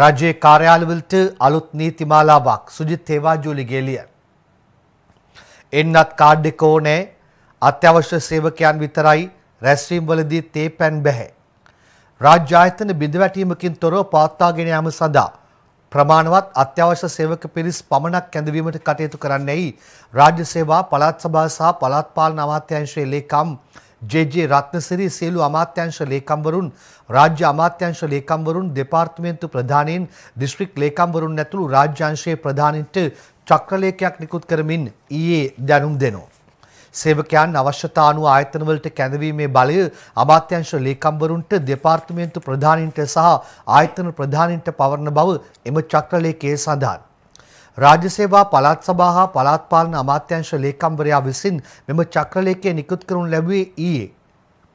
රජයේ කාර්යාලවලට අලුත් නීතිමාලාවක් සුජිත් හේවාජූලිගේ ලිය. එන්නත් කාඩ් එක ඕනේ අත්‍යවශ්‍ය සේවකයන් විතරයි රැස්වීම්වලදී තේ පැන් බැහැ. රාජ්‍ය ආයතන බිඳවැටීමකින් තොරව පවත්වාගෙන යාම සඳහා ප්‍රමාණවත් අත්‍යවශ්‍ය සේවක පිරිස් පමණක් කැඳවීමට කටයුතු කරන්නේයි රාජ්‍ය සේවා පළාත් සභා සහ පළාත් පාලන අමාත්‍යාංශයේ ලේකම් ජේ.ජේ. රත්නසිරි සියලු අමාත්‍යංශ ලේකම්වරුන්, රාජ්‍ය අමාත්‍යංශ ලේකම්වරුන්, දෙපාර්තමේන්තු ප්‍රධානීන්, දිස්ත්‍රික් ලේකම්වරුන් ඇතුළු රාජ්‍යාංශයේ ප්‍රධානීන්ට චක්‍රලේඛයක් නිකුත් කරමින් ඊයේ දැනුම් දෙනවා. සේවකයන් අවශ්‍යතා අනුව ආයතනවලට කැඳවීමේ බලය අමාත්‍යංශ ලේකම්වරුන්ට දෙපාර්තමේන්තු ප්‍රධානීන්ට සහ ආයතන ප්‍රධානීන්ට පවරන බව එම චක්‍රලේඛයේ සඳහන්. රාජ්‍ය සේවා පළාත් සභා හා පළාත් පාලන අමාත්‍යාංශ ලේකම්වරයා විසින් මෙම චක්‍රලේඛය නිකුත් කරනු ලැබුවේ ඊයේ.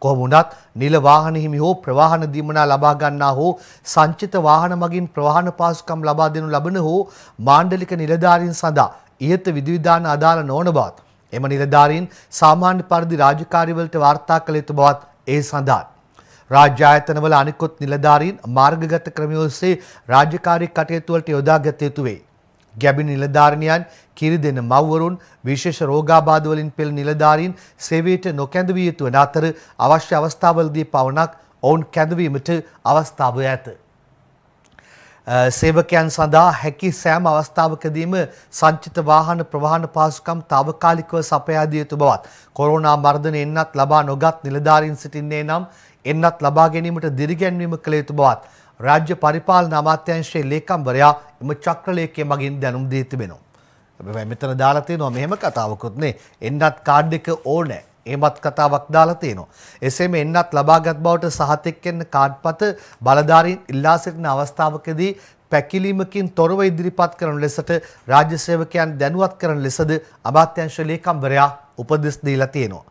කොහොම වුණත් නිල වාහන හිමි හෝ ප්‍රවාහන දීමනා ලබා ගන්නා හෝ සංචිත වාහන මගින් ප්‍රවාහන පාසුකම් ලබා දෙනු ලබන හෝ මාණ්ඩලික නිලධාරීන් සඳහා ඉහත විධිවිධාන අදාළ නොවන බවත් එම නිලධාරීන් සාමාන්‍ය පරිදි රාජකාරිවලට වාර්තා කළ යුතු බවත් ඒ සඳහන්. රාජ්‍ය ආයතනවල අනිකුත් නිලධාරීන් මාර්ගගත ක්‍රමයෝස්සේ රාජකාරී කටයුතුවලට යොදාගත යුතු වේ. ගැබි නිලධාරණයන් කිරි දෙන මව්වරුන් විශේෂ රෝගාබාධවලින් පෙළ නිලධාරීන් සේවයට නොකැඳවිය යුතු වන අතර අවශ්‍ය අවස්ථාවලදී පවණක් ඔවුන් කැඳවීමට අවස්ථාව ඇත. සේවකයන් සඳහා හැකි සෑම අවස්ථාවකදීම සංචිත වාහන ප්‍රවාහන පහසුකම් తాවකාලිකව සපයා දිය යුතු බවත් කොරෝනා මර්ධනය එන්නත් ලබා නොගත් නිලධාරීන් සිටින්නේ නම් එන්නත් ලබා ගැනීමට දිරිගැන්වීම කළ යුතු බවත් රාජ්‍ය පරිපාලන අමාත්‍යංශයේ ලේකම්වරයා එම චක්‍රලේකය මගින් දැනුම් දී තිබෙනවා. මෙතන දාලා තියෙනවා මෙහෙම කතාවකුත් නේ. එන්නත් කාඩ් එක ඕනේ. එහෙමත් කතාවක් දාලා තියෙනවා. එසේම එන්නත් ලබාගත් බවට සහතෙක් වෙන්න කාඩ්පත බලධාරීන් ඉල්ලා සිටින අවස්ථාවකදී පැකිලීමකින් තොරව ඉදිරිපත් කරන ලෙසට රාජ්‍ය සේවකයන් දැනුවත් කරන ලෙසද අමාත්‍යංශ ලේකම්වරයා උපදෙස් දීලා තියෙනවා.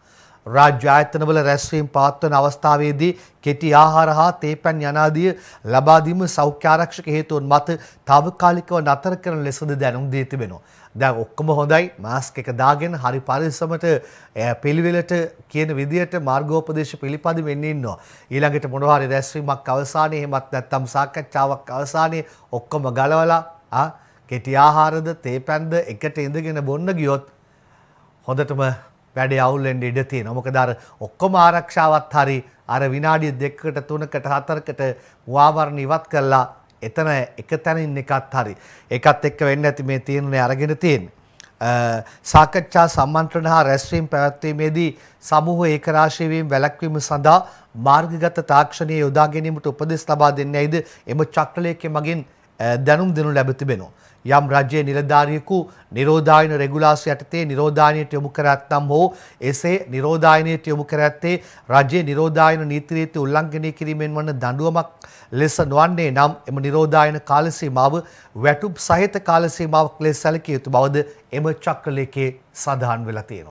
රාජ්‍ය ආයතනවල රැස්වීම් පවත්වන අවස්ථාවේදී කෙටි ආහාර හා තේපැන් යනාදිය ලබා දීම සෞඛ්‍ය ආරක්ෂක හේතුන් මත తాවකාලිකව නතර කරන ලෙසද දැනුම් දී තිබෙනවා. දැන් ඔක්කොම හොඳයි මාස්ක් එක දාගෙන හරි පරිස්සමට පිළිවෙලට කියන විදියට මාර්ගෝපදේශ පිළිපදින්මින් ඉන්නවා. ඊළඟට මොනවා හරි රැස්වීමක් අවසානයේ එහෙමත් නැත්නම් සාකච්ඡාවක් අවසානයේ ඔක්කොම ගලවලා ආ කෙටි ආහාරද තේපැන්ද එකට ඉඳගෙන බොන්න ගියොත් හොඳටම වැඩේ අවුල්ලෙන්ට ඉඩ තියෙන මොකදර ඔක්කොම ආරක්ෂාවත් හරි අර විනාඩිය දෙකට තුනකට හතරකට වාවරණ ඉවත් කල්ලා එතන එක තැනින් එකත් හරි එකත් එක්ක වෙන්න ඇති මේ තීරණය අරගෙන තියෙන. සාකච්ඡා සම්මන්ත්‍රණ හා රැස්වීම් පැවැත්වීමේදී සමූහ ඒකරාශීවීම් වැළැක්වීම සඳහා මාර්ගගත තාක්ෂණයේ යොදා ගැනීමට උපදෙස් ලබා දෙන්නේ ඇයිද එම චක්‍රලයක මගින් දැනුම් දෙනු ලැබ තිබෙනවා. යම් රජයේ නිලධාරියෙකු නිරෝධායන රෙගුලාසු යටතේ නිරෝධායනයට යොමු කර ඇත්නම් හෝ එසේ නිරෝධායනයට යොමු කර ඇත්තේ රජයේ නිරෝධායන නීති රීති උල්ලංඝනය කිරීමෙන් වන දඬුවමක් ලෙස නොවන්නේ නම් එම නිරෝධායන කාල සීමාව වැටුප් සහිත කාල සීමාවක් ලෙස සැලකිය යුතු බවද එම චක්‍රලේඛයේ සඳහන් වෙලා තියෙනවා.